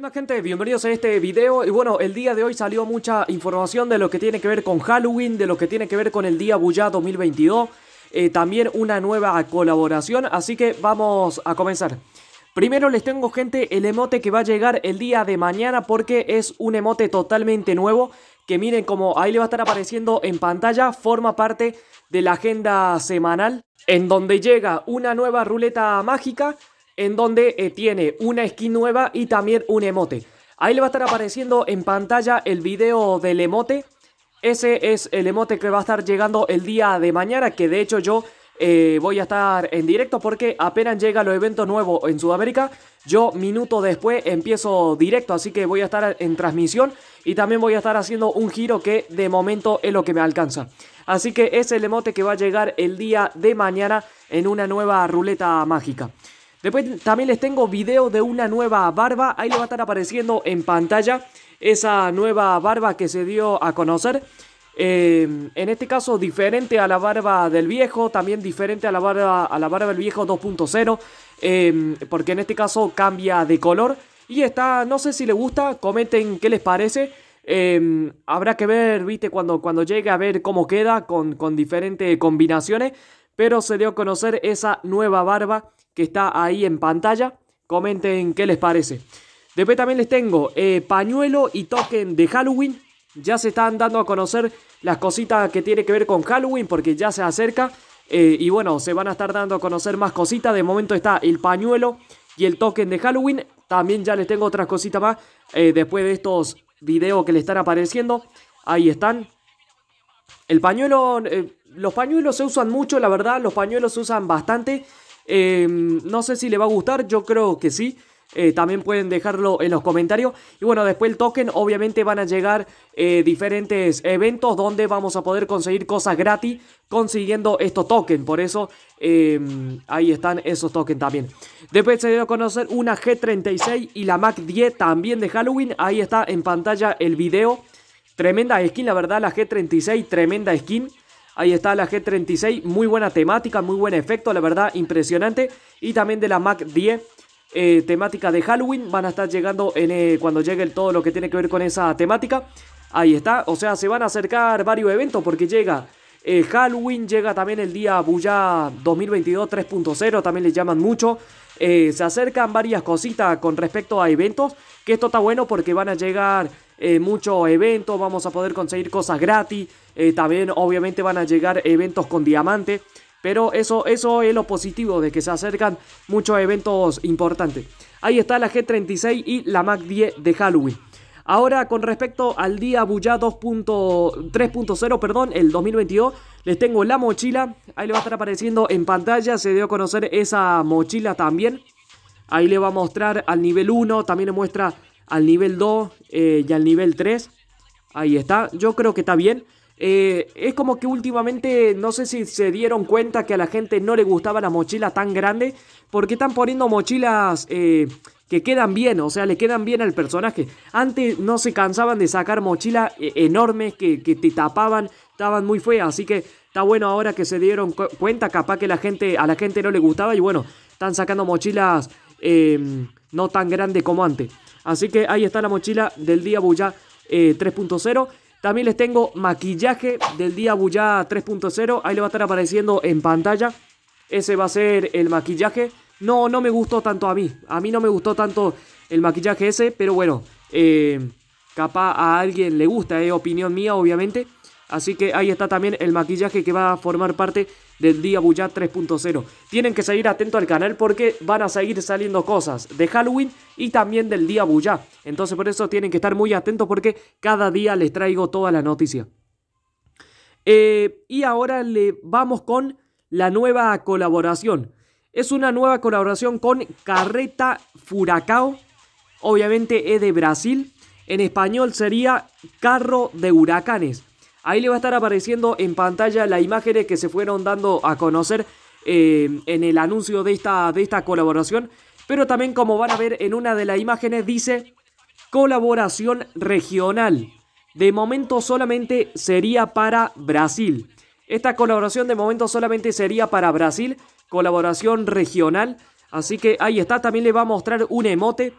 Hola gente? Bienvenidos a este video y bueno, el día de hoy salió mucha información de lo que tiene que ver con Halloween, de lo que tiene que ver con el Día Bullá 2022, eh, también una nueva colaboración, así que vamos a comenzar. Primero les tengo gente el emote que va a llegar el día de mañana porque es un emote totalmente nuevo que miren como ahí le va a estar apareciendo en pantalla, forma parte de la agenda semanal en donde llega una nueva ruleta mágica en donde eh, tiene una skin nueva y también un emote. Ahí le va a estar apareciendo en pantalla el video del emote. Ese es el emote que va a estar llegando el día de mañana, que de hecho yo eh, voy a estar en directo porque apenas llega los eventos nuevos en Sudamérica, yo minuto después empiezo directo, así que voy a estar en transmisión y también voy a estar haciendo un giro que de momento es lo que me alcanza. Así que es el emote que va a llegar el día de mañana en una nueva ruleta mágica. Después también les tengo video de una nueva barba, ahí le va a estar apareciendo en pantalla esa nueva barba que se dio a conocer. Eh, en este caso diferente a la barba del viejo, también diferente a la barba, a la barba del viejo 2.0, eh, porque en este caso cambia de color. Y está, no sé si le gusta, comenten qué les parece. Eh, habrá que ver, viste, cuando, cuando llegue a ver cómo queda con, con diferentes combinaciones pero se dio a conocer esa nueva barba que está ahí en pantalla. Comenten qué les parece. Después también les tengo eh, pañuelo y token de Halloween. Ya se están dando a conocer las cositas que tiene que ver con Halloween porque ya se acerca. Eh, y bueno, se van a estar dando a conocer más cositas. De momento está el pañuelo y el token de Halloween. También ya les tengo otras cositas más eh, después de estos videos que le están apareciendo. Ahí están. El pañuelo los pañuelos se usan mucho, la verdad, los pañuelos se usan bastante. Em, no sé si le va a gustar, yo creo que sí. Eh, también pueden dejarlo en los comentarios. Y bueno, después el token, obviamente van a llegar eh, diferentes eventos donde vamos a poder conseguir cosas gratis consiguiendo estos tokens. Por eso em, ahí están esos tokens también. Después se dio a conocer una G36 y la Mac 10 también de Halloween. Ahí está en pantalla el video. Tremenda skin, la verdad, la G36, tremenda skin. Ahí está la G36, muy buena temática, muy buen efecto, la verdad, impresionante. Y también de la Mac 10, eh, temática de Halloween, van a estar llegando eh, cuando llegue todo lo que tiene que ver con esa temática. Ahí está, o sea, se van a acercar varios eventos porque llega eh, Halloween, llega también el día Buya 2022 3.0, también les llaman mucho. se acercan varias cositas con respecto a eventos, que esto está bueno porque van a llegar eh, muchos eventos, vamos a poder conseguir cosas gratis, eh, también obviamente van a llegar eventos con diamante, pero eso, eso es lo positivo de que se acercan muchos eventos importantes. Ahí está la G36 y la Mac 10 de Halloween. Ahora, con respecto al día Bulla 2.3.0, perdón, el 2022, les tengo la mochila. Ahí le va a estar apareciendo en pantalla. Se dio a conocer esa mochila también. Ahí le va a mostrar al nivel 1. También le muestra al nivel 2 eh, y al nivel 3. Ahí está, yo creo que está bien. Eh, es como que últimamente no sé si se dieron cuenta que a la gente no le gustaba la mochila tan grande porque están poniendo mochilas eh, que quedan bien, o sea, le quedan bien al personaje. Antes no se cansaban de sacar mochilas enormes que, te tapaban, estaban muy feas, así que está bueno ahora que se dieron cuenta, capaz que la gente, a la gente no le gustaba y bueno, están sacando mochilas Em, no tan grande como antes. Así que ahí está la mochila del día Buya 3.0. Eh, También les tengo maquillaje del día Buya 3.0. Ahí le va a estar apareciendo en pantalla. Ese va a ser el maquillaje. No, no me gustó tanto a mí. A mí no me gustó tanto el maquillaje ese. Pero bueno, eh, capaz a alguien le gusta. Es opinión mía, obviamente. Así que ahí está también el maquillaje que va a formar parte del día Buya 3.0. Tienen que seguir atentos al canal porque van a seguir saliendo cosas de Halloween y también del día Buya Entonces por eso tienen que estar muy atentos porque cada día les traigo toda la noticia. Eh, y ahora le vamos con la nueva colaboración. Es una nueva colaboración con Carreta Furacao. Obviamente es de Brasil. En español sería Carro de Huracanes. Ahí le va a estar apareciendo en pantalla las imágenes que se fueron dando a conocer eh, en el anuncio de esta, de esta colaboración. Pero también como van a ver en una de las imágenes dice colaboración regional. De momento solamente sería para Brasil. Esta colaboración de momento solamente sería para Brasil, colaboración regional. Así que ahí está, también le va a mostrar un emote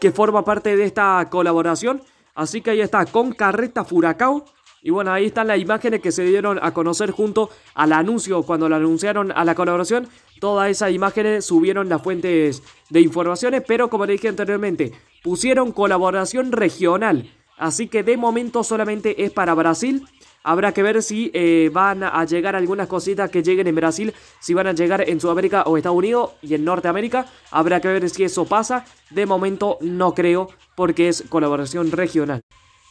que forma parte de esta colaboración. Así que ahí está, con Carreta Furacao y bueno, ahí están las imágenes que se dieron a conocer junto al anuncio, cuando lo anunciaron a la colaboración. Todas esas imágenes subieron las fuentes de informaciones, pero como le dije anteriormente, pusieron colaboración regional. Así que de momento solamente es para Brasil. Habrá que ver si eh, van a llegar algunas cositas que lleguen en Brasil, si van a llegar en Sudamérica o Estados Unidos y en Norteamérica. Habrá que ver si eso pasa. De momento no creo porque es colaboración regional.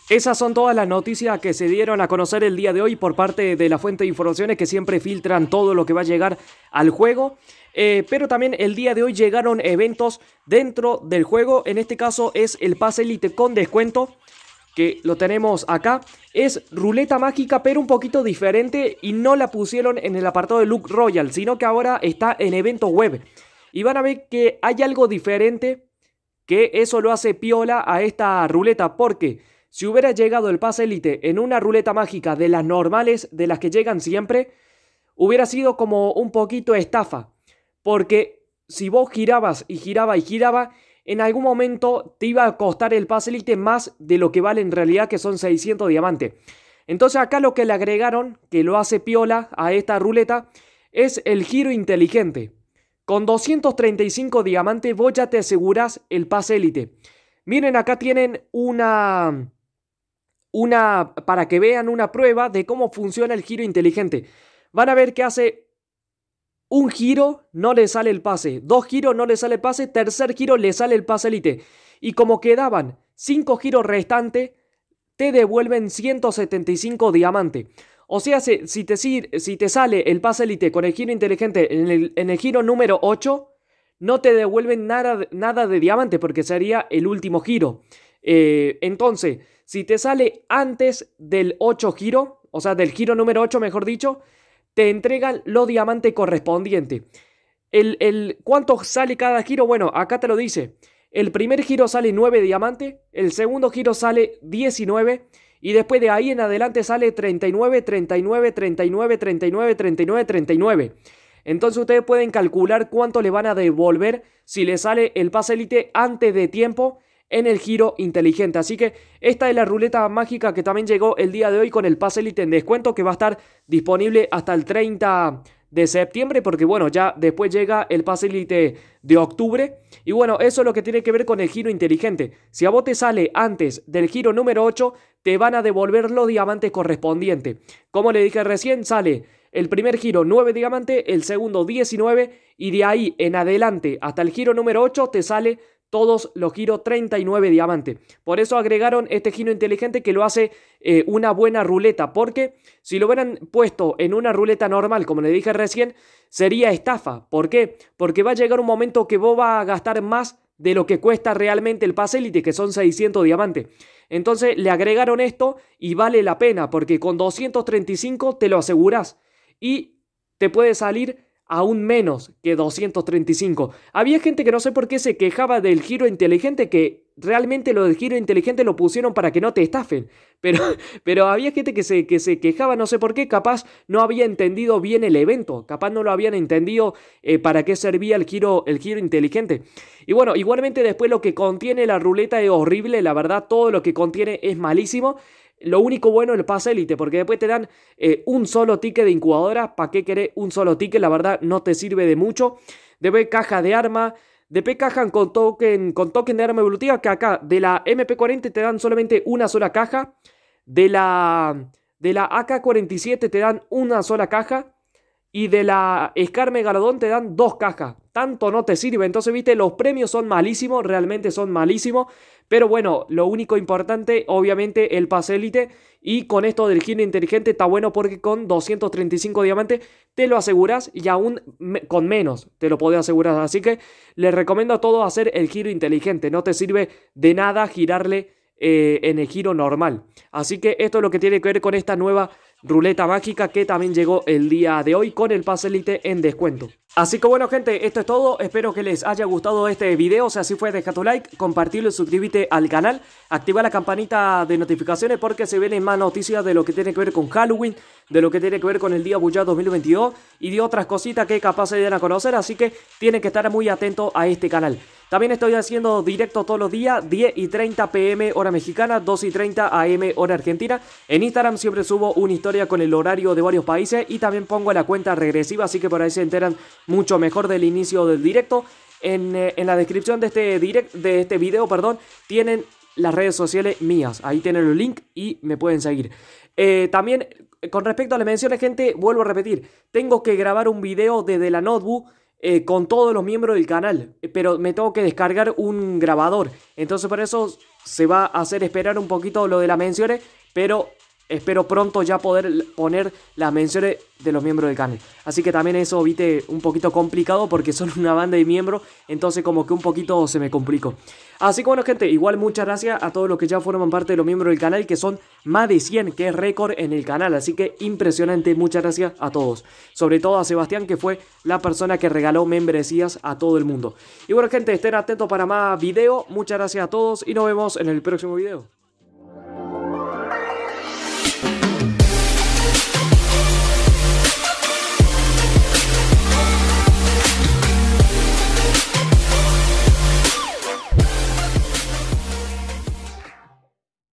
Esas son todas las noticias que se dieron a conocer el día de hoy por parte de la fuente de informaciones que siempre filtran todo lo que va a llegar al juego. Eh, pero también el día de hoy llegaron eventos dentro del juego. En este caso es el pase Elite con descuento que lo tenemos acá. Es ruleta mágica, pero un poquito diferente y no la pusieron en el apartado de Look Royal, sino que ahora está en evento web. Y van a ver que hay algo diferente que eso lo hace piola a esta ruleta, porque si hubiera llegado el pase élite en una ruleta mágica de las normales, de las que llegan siempre, hubiera sido como un poquito estafa. Porque si vos girabas y giraba y giraba, en algún momento te iba a costar el pase élite más de lo que vale en realidad, que son 600 diamantes. Entonces acá lo que le agregaron, que lo hace piola a esta ruleta, es el giro inteligente. Con 235 diamantes vos ya te aseguras el pase élite. Miren, acá tienen una una, para que vean una prueba de cómo funciona el giro inteligente. Van a ver que hace un giro, no le sale el pase, dos giros, no le sale el pase, tercer giro, le sale el pase elite. Y como quedaban cinco giros restantes, te devuelven 175 diamante. O sea, si, te, si te, sale el pase elite con el giro inteligente en el, giro número 8, no te devuelven nada, nada, de diamante porque sería el último giro. Eh, entonces, si te sale antes del 8 giro, o sea, del giro número 8, mejor dicho, te entregan los diamantes correspondientes. El, ¿Cuánto sale cada giro? Bueno, acá te lo dice. El primer giro sale 9 diamantes, el segundo giro sale 19 y después de ahí en adelante sale 39, 39, 39, 39, 39, 39. Entonces ustedes pueden calcular cuánto le van a devolver si le sale el pase élite antes de tiempo en el giro inteligente. Así que esta es la ruleta mágica que también llegó el día de hoy con el pase elite en descuento que va a estar disponible hasta el 30 de septiembre, porque bueno, ya después llega el pase elite de octubre. Y bueno, eso es lo que tiene que ver con el giro inteligente. Si a vos te sale antes del giro número 8, te van a devolver los diamantes correspondientes. Como le dije recién, sale el primer giro 9 diamantes, el segundo 19 y de ahí en adelante hasta el giro número 8 te sale todos los giro 39 diamante. Por eso agregaron este giro inteligente que lo hace eh, una buena ruleta, porque si lo hubieran puesto en una ruleta normal, como le dije recién, sería estafa. ¿Por qué? Porque va a llegar un momento que vos vas a gastar más de lo que cuesta realmente el pase que son 600 diamantes. Entonces le agregaron esto y vale la pena, porque con 235 te lo aseguras y te puede salir aún menos que 235. Había gente que no sé por qué se quejaba del giro inteligente, que realmente lo del giro inteligente lo pusieron para que no te estafen, pero, pero había gente que se, que se quejaba no sé por qué, capaz no había entendido bien el evento, capaz no lo habían entendido eh, para qué servía el giro, el giro inteligente. Y bueno, igualmente después lo que contiene la ruleta es horrible, la verdad todo lo que contiene es malísimo. Lo único bueno es el pase élite, porque después te dan eh, un solo ticket de incubadora. ¿Para qué querés un solo ticket? La verdad no te sirve de mucho. debe caja de arma. Después cajan con token, con token de arma evolutiva. Que acá de la MP40 te dan solamente una sola caja. De la, de la AK-47 te dan una sola caja. Y de la Scar Megalodon te dan dos cajas tanto no te sirve. Entonces, viste, los premios son malísimos, realmente son malísimos. Pero bueno, lo único importante, obviamente, el pase élite. Y con esto del giro inteligente está bueno porque con 235 diamantes te lo aseguras y aún con menos te lo podés asegurar. Así que les recomiendo a todos hacer el giro inteligente. No te sirve de nada girarle eh, en el giro normal. Así que esto es lo que tiene que ver con esta nueva ruleta mágica que también llegó el día de hoy con el paselite en descuento. Así que bueno gente, esto es todo, espero que les haya gustado este video, si así fue deja tu like, compartirlo y suscríbete al canal, activa la campanita de notificaciones porque se vienen más noticias de lo que tiene que ver con Halloween, de lo que tiene que ver con el día Bullard 2022 y de otras cositas que capaz se den a conocer, así que tienen que estar muy atentos a este canal. También estoy haciendo directo todos los días, 10 y 30 pm hora mexicana, 2 y 30 am hora argentina. En Instagram siempre subo una historia con el horario de varios países y también pongo la cuenta regresiva, así que por ahí se enteran mucho mejor del inicio del directo. En, eh, la descripción de este, de este video perdón, tienen las redes sociales mías. Ahí tienen el link y me pueden seguir. Eh, también, eh, con respecto a las menciones, gente, vuelvo a repetir, tengo que grabar un video desde la notebook eh, con todos los miembros del canal, eh, pero me tengo que descargar un grabador. Entonces por eso se va a hacer esperar un poquito lo de las menciones, pero espero pronto ya poder poner las menciones de los miembros del canal. Así que también eso, viste, un poquito complicado porque son una banda de miembros, entonces como que un poquito se me complicó. Así que bueno, gente, igual muchas gracias a todos los que ya forman parte de los miembros del canal, que son más de 100, que es récord en el canal. Así que impresionante, muchas gracias a todos. Sobre todo a Sebastián, que fue la persona que regaló membresías a todo el mundo. Y bueno, gente, estén atentos para más video. Muchas gracias a todos y nos vemos en el próximo video.